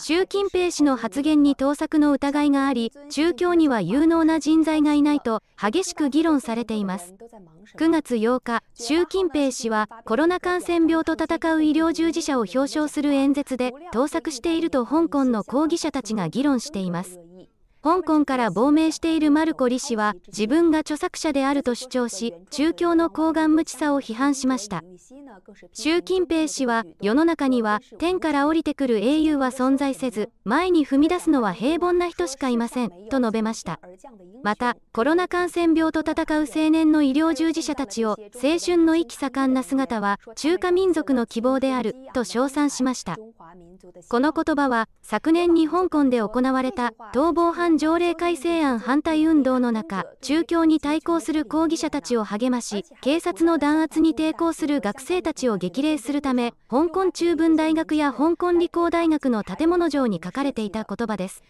習近平氏の発言に盗作の疑いがあり、中共には有能な人材がいないと激しく議論されています。9月8日、習近平氏はコロナ感染病と闘う医療従事者を表彰する演説で盗作していると香港の抗議者たちが議論しています。香港から亡命しているマルコ・リ氏は自分が著作者であると主張し中共の高顔無知さを批判しました習近平氏は世の中には天から降りてくる英雄は存在せず前に踏み出すのは平凡な人しかいませんと述べましたまたコロナ感染病と闘う青年の医療従事者たちを青春の息盛んな姿は中華民族の希望であると称賛しましたこの言葉は昨年に香港で行われた逃亡犯条例改正案反対運動の中、中共に対抗する抗議者たちを励まし、警察の弾圧に抵抗する学生たちを激励するため、香港中文大学や香港理工大学の建物上に書かれていた言葉です。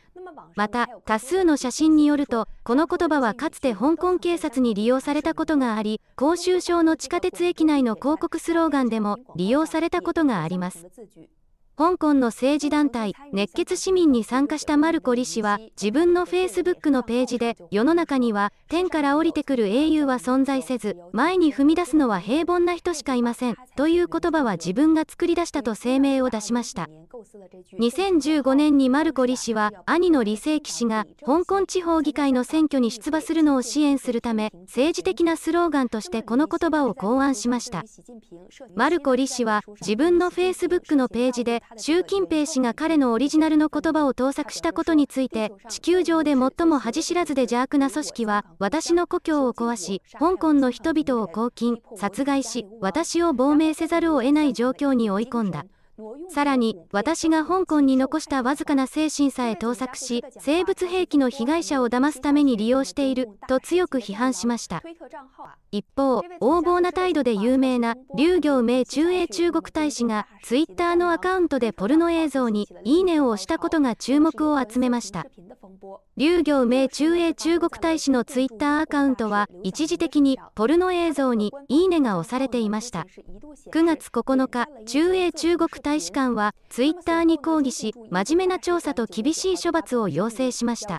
また、多数の写真によると、この言葉はかつて香港警察に利用されたことがあり、広州省の地下鉄駅内の広告スローガンでも利用されたことがあります。香港の政治団体熱血市民に参加したマルコリ氏は自分のフェイスブックのページで世の中には天から降りてくる英雄は存在せず前に踏み出すのは平凡な人しかいませんという言葉は自分が作り出したと声明を出しました2015年にマルコリ氏は兄の李成輝氏が香港地方議会の選挙に出馬するのを支援するため政治的なスローガンとしてこの言葉を考案しましたマルコリ氏は自分のフェイスブックのページで習近平氏が彼のオリジナルの言葉を盗作したことについて、地球上で最も恥知らずで邪悪な組織は、私の故郷を壊し、香港の人々を拘禁、殺害し、私を亡命せざるを得ない状況に追い込んだ。さらに私が香港に残したわずかな精神さえ盗作し生物兵器の被害者を騙すために利用していると強く批判しました一方横暴な態度で有名な劉行明中英中国大使がツイッターのアカウントでポルノ映像にいいねを押したことが注目を集めました劉行明中英中国大使のツイッターアカウントは一時的にポルノ映像にいいねが押されていました9月9日中英中国大使館はツイッターに抗議し、真面目な調査と厳しい処罰を要請しました。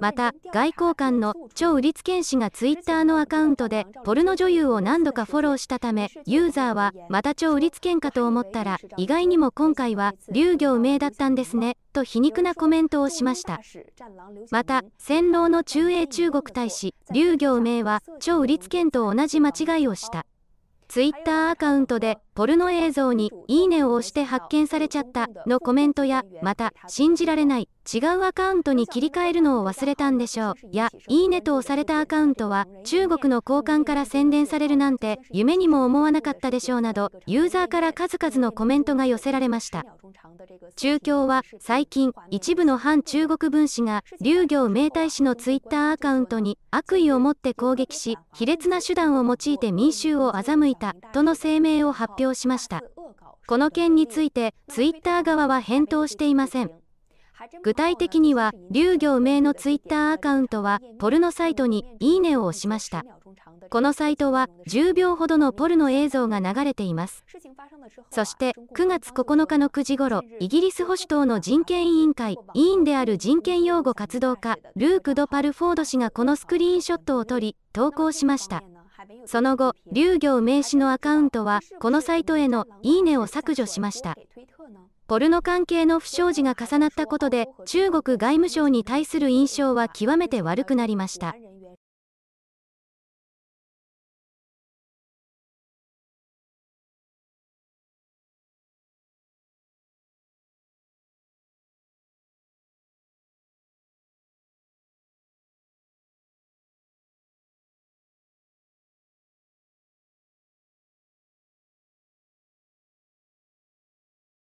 また、外交官の張立健氏がツイッターのアカウントで、ポルノ女優を何度かフォローしたため、ユーザーは、また張立健かと思ったら、意外にも今回は、流行名だったんですね、と皮肉なコメントをしました。また、戦狼の中英中国大使、劉行明は、張立健と同じ間違いをした。ツイッターアカウントで、ポルノ映像にいいねを押して発見されちゃったのコメントや、また、信じられない違うアカウントに切り替えるのを忘れたんでしょう。や、いいねと押されたアカウントは、中国の交換から宣伝されるなんて、夢にも思わなかったでしょうなど、ユーザーから数々のコメントが寄せられました。中共は、最近、一部の反中国分子が、劉行明太子のツイッターアカウントに、悪意を持って攻撃し、卑劣な手段を用いて民衆を欺いた、との声明を発表しました。この件について、ツイッター側は返答していません。具体的には、劉行明のツイッターアカウントは、ポルノサイトにいいねを押しました。このサイトは、10秒ほどのポルノ映像が流れています。そして、9月9日の9時ごろ、イギリス保守党の人権委員会、委員である人権擁護活動家、ルーク・ド・パルフォード氏がこのスクリーンショットを撮り、投稿しました。その後、劉行名氏のアカウントは、このサイトへのいいねを削除しました。ポルノ関係の不祥事が重なったことで中国外務省に対する印象は極めて悪くなりました。